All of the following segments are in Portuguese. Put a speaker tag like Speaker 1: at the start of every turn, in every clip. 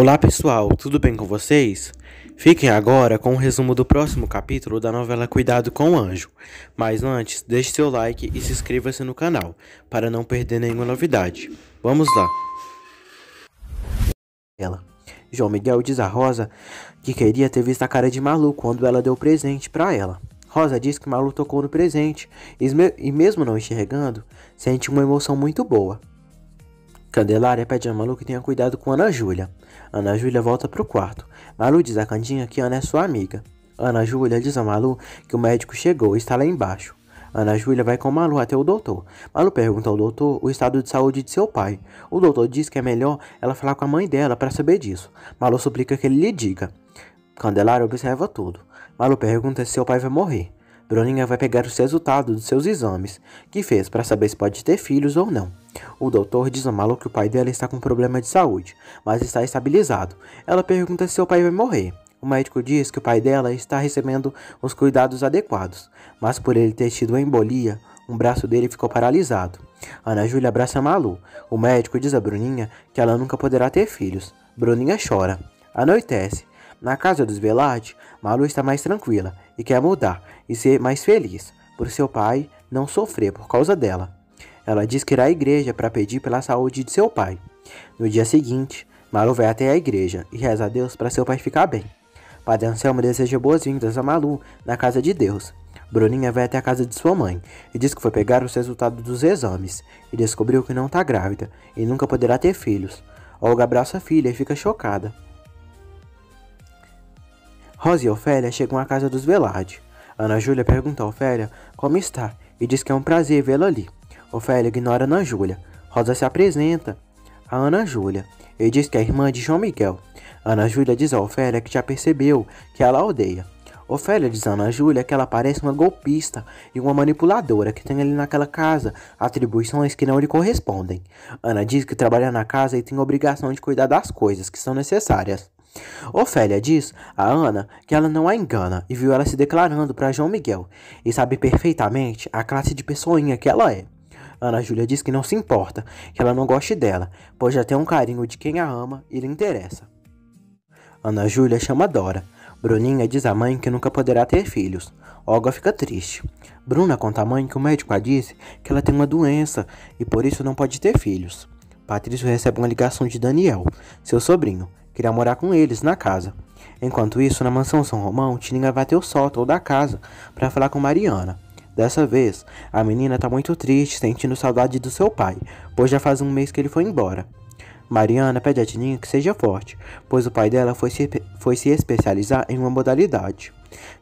Speaker 1: Olá pessoal, tudo bem com vocês? Fiquem agora com o um resumo do próximo capítulo da novela Cuidado com o Anjo. Mas antes, deixe seu like e se inscreva-se no canal para não perder nenhuma novidade. Vamos lá. Ela. João Miguel diz a Rosa que queria ter visto a cara de Malu quando ela deu o presente para ela. Rosa diz que Malu tocou no presente e mesmo não enxergando, sente uma emoção muito boa. Candelária pede a Malu que tenha cuidado com Ana Júlia. Ana Júlia volta para o quarto. Malu diz a Candinha que Ana é sua amiga. Ana Júlia diz a Malu que o médico chegou e está lá embaixo. Ana Júlia vai com Malu até o doutor. Malu pergunta ao doutor o estado de saúde de seu pai. O doutor diz que é melhor ela falar com a mãe dela para saber disso. Malu suplica que ele lhe diga. Candelária observa tudo. Malu pergunta se seu pai vai morrer. Bruninha vai pegar os resultados dos seus exames que fez para saber se pode ter filhos ou não. O doutor diz a Malu que o pai dela está com problema de saúde, mas está estabilizado. Ela pergunta se seu pai vai morrer. O médico diz que o pai dela está recebendo os cuidados adequados, mas por ele ter tido embolia, um braço dele ficou paralisado. Ana Júlia abraça Malu. O médico diz a Bruninha que ela nunca poderá ter filhos. Bruninha chora. Anoitece. Na casa dos Velarde, Malu está mais tranquila e quer mudar e ser mais feliz, por seu pai não sofrer por causa dela. Ela diz que irá à igreja para pedir pela saúde de seu pai. No dia seguinte, Malu vai até a igreja e reza a Deus para seu pai ficar bem. Padre Anselmo deseja boas-vindas a Malu na casa de Deus. Bruninha vai até a casa de sua mãe e diz que foi pegar os resultados dos exames e descobriu que não está grávida e nunca poderá ter filhos. Olga abraça a filha e fica chocada. Rosa e Ofélia chegam à casa dos Velarde. Ana Júlia pergunta a Ofélia como está e diz que é um prazer vê-la ali. Ofélia ignora Ana Júlia. Rosa se apresenta a Ana Júlia e diz que é irmã de João Miguel. Ana Júlia diz a Ofélia que já percebeu que ela odeia. Ofélia diz a Ana Júlia que ela parece uma golpista e uma manipuladora que tem ali naquela casa atribuições que não lhe correspondem. Ana diz que trabalha na casa e tem a obrigação de cuidar das coisas que são necessárias. Ofélia diz a Ana que ela não a engana e viu ela se declarando para João Miguel e sabe perfeitamente a classe de pessoinha que ela é. Ana Júlia diz que não se importa, que ela não goste dela, pois já tem um carinho de quem a ama e lhe interessa. Ana Júlia chama Dora. Bruninha diz à mãe que nunca poderá ter filhos. Olga fica triste. Bruna conta à mãe que o médico a disse que ela tem uma doença e por isso não pode ter filhos. Patrício recebe uma ligação de Daniel, seu sobrinho, que irá morar com eles na casa. Enquanto isso, na mansão São Romão, Tininga vai até o sótão da casa para falar com Mariana. Dessa vez, a menina está muito triste, sentindo saudade do seu pai, pois já faz um mês que ele foi embora. Mariana pede a Tininha que seja forte, pois o pai dela foi se, foi se especializar em uma modalidade.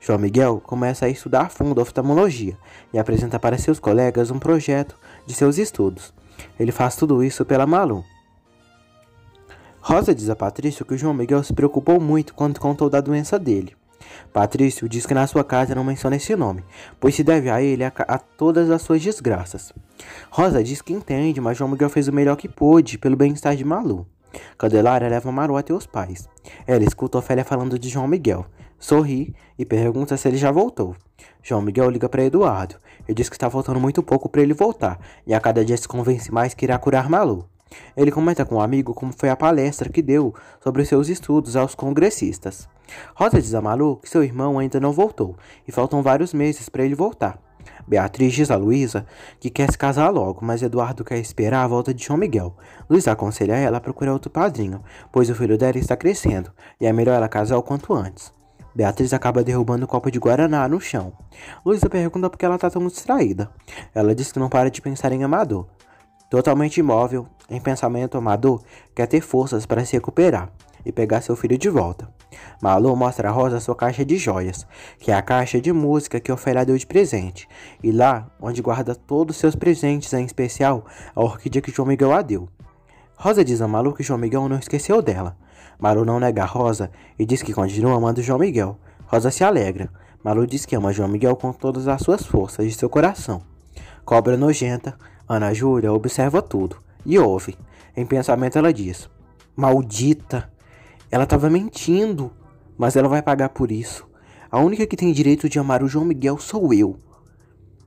Speaker 1: João Miguel começa a estudar a fundo a oftalmologia e apresenta para seus colegas um projeto de seus estudos. Ele faz tudo isso pela Malu. Rosa diz a Patrício que o João Miguel se preocupou muito quando contou da doença dele. Patrício diz que na sua casa não menciona esse nome, pois se deve a ele a, a todas as suas desgraças. Rosa diz que entende, mas João Miguel fez o melhor que pôde pelo bem-estar de Malu. Candelária leva Maru até os pais. Ela escuta Ofélia falando de João Miguel, sorri e pergunta se ele já voltou. João Miguel liga para Eduardo e diz que está faltando muito pouco para ele voltar, e a cada dia se convence mais que irá curar Malu. Ele comenta com um amigo como foi a palestra que deu sobre seus estudos aos congressistas. Rosa diz a Malu que seu irmão ainda não voltou e faltam vários meses para ele voltar. Beatriz diz a Luísa que quer se casar logo, mas Eduardo quer esperar a volta de João Miguel. Luísa aconselha ela a procurar outro padrinho, pois o filho dela está crescendo e é melhor ela casar o quanto antes. Beatriz acaba derrubando o copo de Guaraná no chão. Luísa pergunta por que ela está tão distraída. Ela diz que não para de pensar em Amador, totalmente imóvel, em pensamento amador, quer ter forças para se recuperar e pegar seu filho de volta. Malu mostra a Rosa sua caixa de joias, que é a caixa de música que Ofélia deu de presente, e lá onde guarda todos seus presentes, em especial a orquídea que João Miguel a deu. Rosa diz a Malu que João Miguel não esqueceu dela. Malu não nega a Rosa e diz que continua amando João Miguel. Rosa se alegra. Malu diz que ama João Miguel com todas as suas forças de seu coração. Cobra nojenta, Ana Júlia observa tudo e ouve. Em pensamento ela diz: Maldita! Ela estava mentindo, mas ela vai pagar por isso. A única que tem direito de amar o João Miguel sou eu.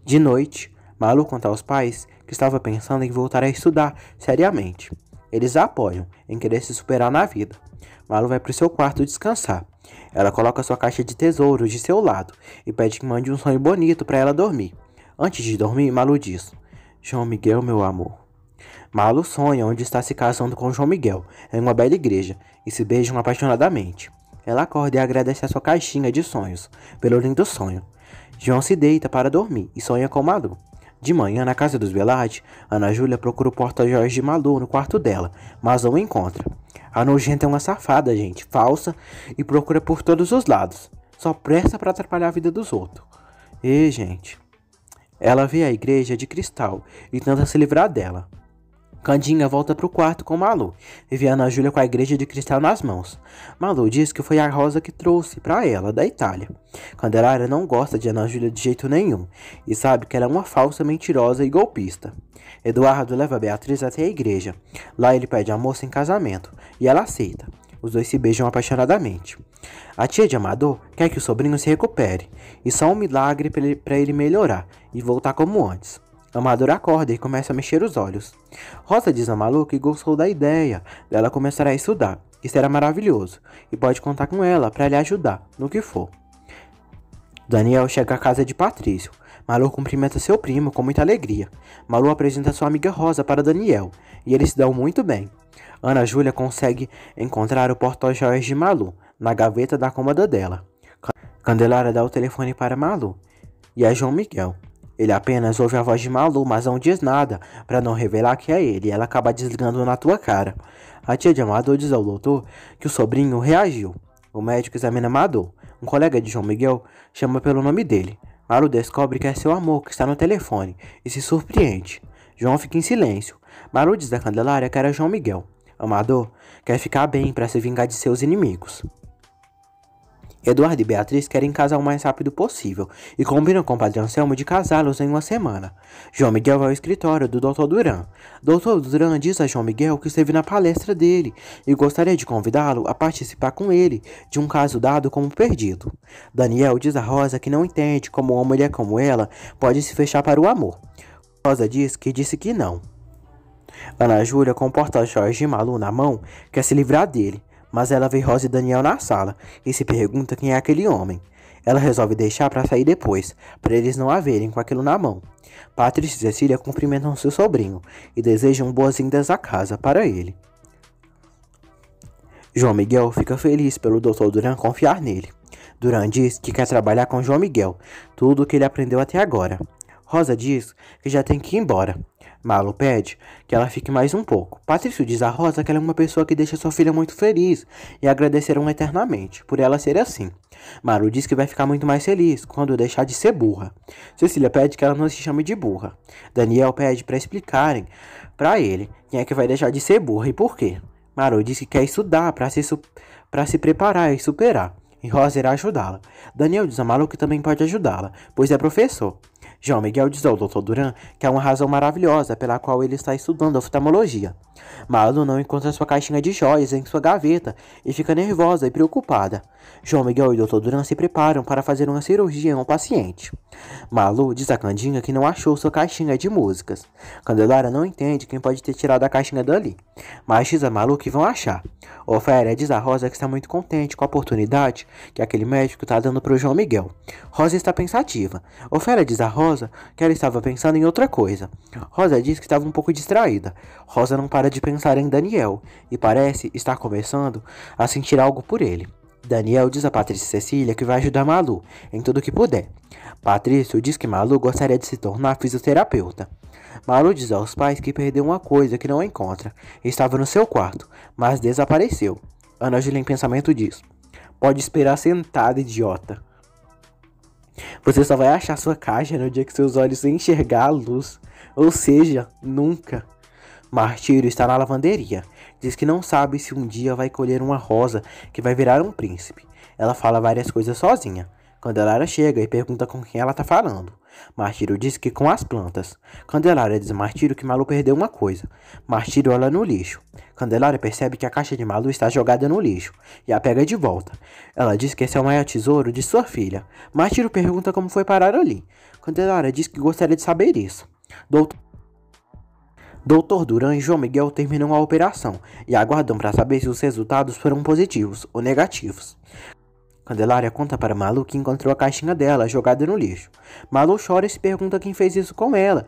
Speaker 1: De noite, Malu conta aos pais que estava pensando em voltar a estudar seriamente. Eles a apoiam em querer se superar na vida. Malu vai para o seu quarto descansar. Ela coloca sua caixa de tesouros de seu lado e pede que mande um sonho bonito para ela dormir. Antes de dormir, Malu diz: João Miguel, meu amor. Malu sonha onde está se casando com João Miguel, em é uma bela igreja, e se beijam apaixonadamente. Ela acorda e agradece a sua caixinha de sonhos, pelo lindo sonho. João se deita para dormir e sonha com Malu. De manhã, na casa dos Velarde, Ana Júlia procura o porta-joias de Malu no quarto dela, mas não o encontra. A nojenta é uma safada, gente, falsa, e procura por todos os lados. Só presta para atrapalhar a vida dos outros. E, gente, ela vê a igreja de cristal e tenta se livrar dela. Candinha volta para o quarto com Malu e vê Ana Júlia com a igreja de cristal nas mãos. Malu diz que foi a rosa que trouxe para ela, da Itália. Candelária não gosta de Ana Júlia de jeito nenhum e sabe que ela é uma falsa mentirosa e golpista. Eduardo leva Beatriz até a igreja. Lá ele pede a moça em casamento e ela aceita. Os dois se beijam apaixonadamente. A tia de Amador quer que o sobrinho se recupere, e só um milagre para ele melhorar e voltar como antes. Amador acorda e começa a mexer os olhos. Rosa diz a Malu que gostou da ideia dela começar a estudar, que será maravilhoso, e pode contar com ela para lhe ajudar no que for. Daniel chega à casa de Patrício. Malu cumprimenta seu primo com muita alegria. Malu apresenta sua amiga Rosa para Daniel, e eles se dão muito bem. Ana Júlia consegue encontrar o porta-joias de Malu na gaveta da cômoda dela. Candelária dá o telefone para Malu e a João Miguel. Ele apenas ouve a voz de Malu, mas não diz nada para não revelar que é ele. Ela acaba desligando na tua cara. A tia de Amador diz ao doutor que o sobrinho reagiu. O médico examina Amador. Um colega de João Miguel chama pelo nome dele. Malu descobre que é seu amor que está no telefone e se surpreende. João fica em silêncio. Marudes da Candelária quer a João Miguel. Amador quer ficar bem para se vingar de seus inimigos. Eduardo e Beatriz querem casar o mais rápido possível e combinam com o Padre Anselmo de casá-los em uma semana. João Miguel vai ao escritório do Dr. Duran. Dr. Duran diz a João Miguel que esteve na palestra dele e gostaria de convidá-lo a participar com ele de um caso dado como perdido. Daniel diz a Rosa que não entende como uma mulher como ela pode se fechar para o amor. Rosa diz que disse que não. Ana Júlia comporta as joias de Malu na mão, quer se livrar dele, mas ela vê Rosa e Daniel na sala e se pergunta quem é aquele homem. Ela resolve deixar para sair depois, para eles não a verem com aquilo na mão. Patrícia e Cecília cumprimentam seu sobrinho e desejam boas-vindas à casa para ele. João Miguel fica feliz pelo Dr. Duran confiar nele. Duran diz que quer trabalhar com João Miguel, tudo o que ele aprendeu até agora. Rosa diz que já tem que ir embora, Malu pede que ela fique mais um pouco. Patrício diz a Rosa que ela é uma pessoa que deixa sua filha muito feliz e agradecerão eternamente por ela ser assim. Maru diz que vai ficar muito mais feliz quando deixar de ser burra. Cecília pede que ela não se chame de burra. Daniel pede para explicarem para ele quem é que vai deixar de ser burra e por quê. Maru diz que quer estudar para se, se preparar e superar e Rosa irá ajudá-la. Daniel diz a Malu que também pode ajudá-la, pois é professor. João Miguel diz ao Dr. Duran que há uma razão maravilhosa pela qual ele está estudando oftalmologia. Malu não encontra sua caixinha de joias em sua gaveta e fica nervosa e preocupada. João Miguel e Dr. Duran se preparam para fazer uma cirurgia em um paciente. Malu diz a Candinha que não achou sua caixinha de músicas. Candelara não entende quem pode ter tirado a caixinha dali, mas diz a Malu que vão achar. Ofera diz a Rosa que está muito contente com a oportunidade que aquele médico está dando para o João Miguel. Rosa está pensativa. Ofera diz a Rosa Rosa que ela estava pensando em outra coisa. Rosa diz que estava um pouco distraída. Rosa não para de pensar em Daniel e parece estar começando a sentir algo por ele. Daniel diz a Patrícia e Cecília que vai ajudar Malu em tudo que puder. Patrício diz que Malu gostaria de se tornar fisioterapeuta. Malu diz aos pais que perdeu uma coisa que não encontra. Estava no seu quarto, mas desapareceu. Ana Julia em pensamento diz: Pode esperar sentada, idiota. Você só vai achar sua caixa no dia que seus olhos enxergar a luz, ou seja, nunca. Martírio está na lavanderia. Diz que não sabe se um dia vai colher uma rosa que vai virar um príncipe. Ela fala várias coisas sozinha. Candelária chega e pergunta com quem ela tá falando. Martírio diz que com as plantas. Candelária diz a Martírio que Malu perdeu uma coisa. Martírio olha no lixo. Candelária percebe que a caixa de Malu está jogada no lixo e a pega de volta. Ela diz que esse é o maior tesouro de sua filha. Martírio pergunta como foi parar ali. Candelária diz que gostaria de saber isso. Doutor Doutor Duran e João Miguel terminam a operação e aguardam para saber se os resultados foram positivos ou negativos. Candelária conta para Malu que encontrou a caixinha dela jogada no lixo. Malu chora e se pergunta quem fez isso com ela,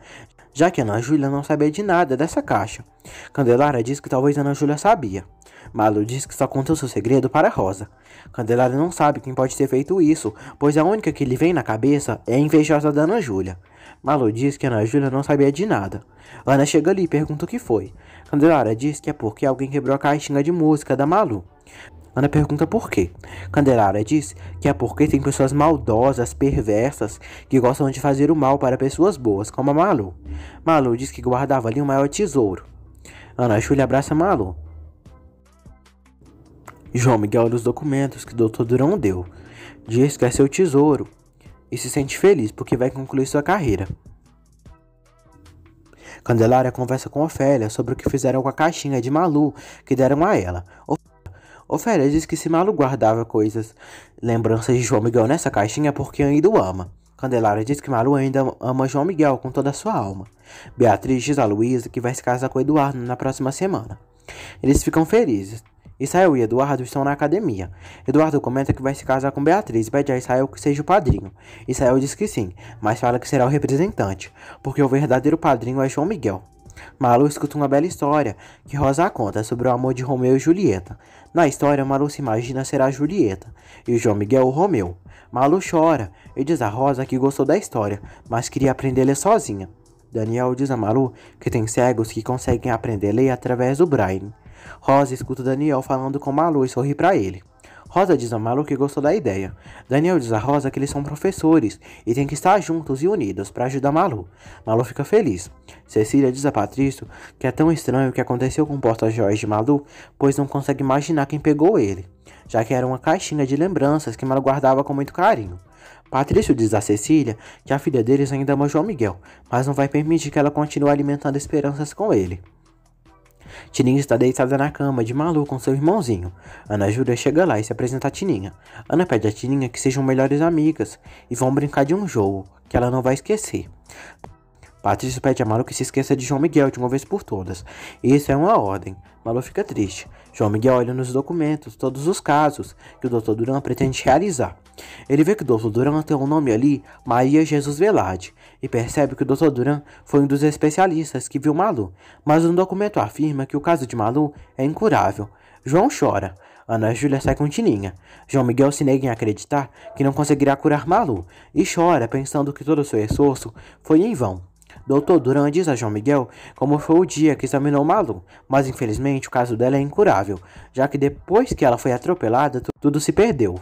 Speaker 1: já que Ana Júlia não sabia de nada dessa caixa. Candelária diz que talvez Ana Júlia sabia. Malu diz que só contou seu segredo para Rosa. Candelária não sabe quem pode ter feito isso, pois a única que lhe vem na cabeça é a invejosa da Ana Júlia. Malu diz que Ana Júlia não sabia de nada. Ana chega ali e pergunta o que foi. Candelária diz que é porque alguém quebrou a caixinha de música da Malu. Ana pergunta por quê. Candelária diz que é porque tem pessoas maldosas, perversas, que gostam de fazer o mal para pessoas boas, como a Malu. Malu diz que guardava ali o maior tesouro. Ana Júlia abraça Malu. João Miguel olha os documentos que o Dr. Durão deu. Diz que é seu tesouro e se sente feliz porque vai concluir sua carreira. Candelária conversa com Ofélia sobre o que fizeram com a caixinha de Malu que deram a ela. Ofélia diz que se Malu guardava coisas, lembranças de João Miguel nessa caixinha é porque ainda o ama. Candelária diz que Malu ainda ama João Miguel com toda a sua alma. Beatriz diz a Luísa que vai se casar com Eduardo na próxima semana. Eles ficam felizes. Israel e Eduardo estão na academia. Eduardo comenta que vai se casar com Beatriz e pede a Israel que seja o padrinho. Israel diz que sim, mas fala que será o representante, porque o verdadeiro padrinho é João Miguel. Malu escuta uma bela história que Rosa conta sobre o amor de Romeu e Julieta. Na história, Malu se imagina ser a Julieta e João Miguel o Romeu. Malu chora e diz a Rosa que gostou da história, mas queria aprender a ler sozinha. Daniel diz a Malu que tem cegos que conseguem aprender a ler através do braille. Rosa escuta Daniel falando com Malu e sorri para ele. Rosa diz a Malu que gostou da ideia. Daniel diz a Rosa que eles são professores e têm que estar juntos e unidos para ajudar Malu. Malu fica feliz. Cecília diz a Patrício que é tão estranho o que aconteceu com o porta-joias de Malu, pois não consegue imaginar quem pegou ele, já que era uma caixinha de lembranças que Malu guardava com muito carinho. Patrício diz a Cecília que a filha deles ainda ama João Miguel, mas não vai permitir que ela continue alimentando esperanças com ele. Tininha está deitada na cama de Malu com seu irmãozinho. Ana Júlia chega lá e se apresenta a Tininha. Ana pede a Tininha que sejam melhores amigas e vão brincar de um jogo que ela não vai esquecer. Patrício pede a Malu que se esqueça de João Miguel de uma vez por todas. Isso é uma ordem. Malu fica triste. João Miguel olha nos documentos todos os casos que o Dr. Duran pretende realizar. Ele vê que o Dr. Duran tem um nome ali, Maria Jesus Velarde, e percebe que o Dr. Duran foi um dos especialistas que viu Malu, mas um documento afirma que o caso de Malu é incurável. João chora. Ana Júlia sai com Tininha. João Miguel se nega em acreditar que não conseguirá curar Malu e chora pensando que todo o seu esforço foi em vão. Doutor Duran diz a João Miguel como foi o dia que examinou Malu, mas infelizmente o caso dela é incurável, já que depois que ela foi atropelada, tudo se perdeu.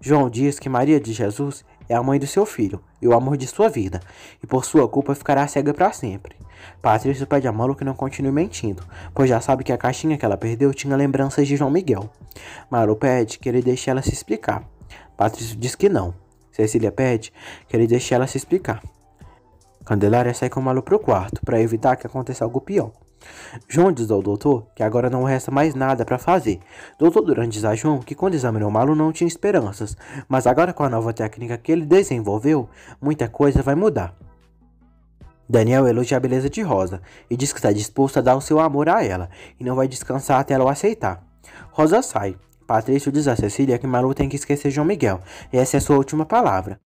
Speaker 1: João diz que Maria de Jesus é a mãe do seu filho e o amor de sua vida, e por sua culpa ficará cega para sempre. Patrício pede a Malu que não continue mentindo, pois já sabe que a caixinha que ela perdeu tinha lembranças de João Miguel. Malu pede que ele deixe ela se explicar. Patrício diz que não. Cecília pede que ele deixe ela se explicar. Candelária sai com Malu o quarto para evitar que aconteça algo pior. João diz ao doutor que agora não resta mais nada para fazer. Doutor Duran diz a João que quando examinou Malu não tinha esperanças, mas agora com a nova técnica que ele desenvolveu, muita coisa vai mudar. Daniel elogia a beleza de Rosa e diz que está disposto a dar o seu amor a ela e não vai descansar até ela o aceitar. Rosa sai. Patrício diz a Cecília que Malu tem que esquecer João Miguel e essa é a sua última palavra.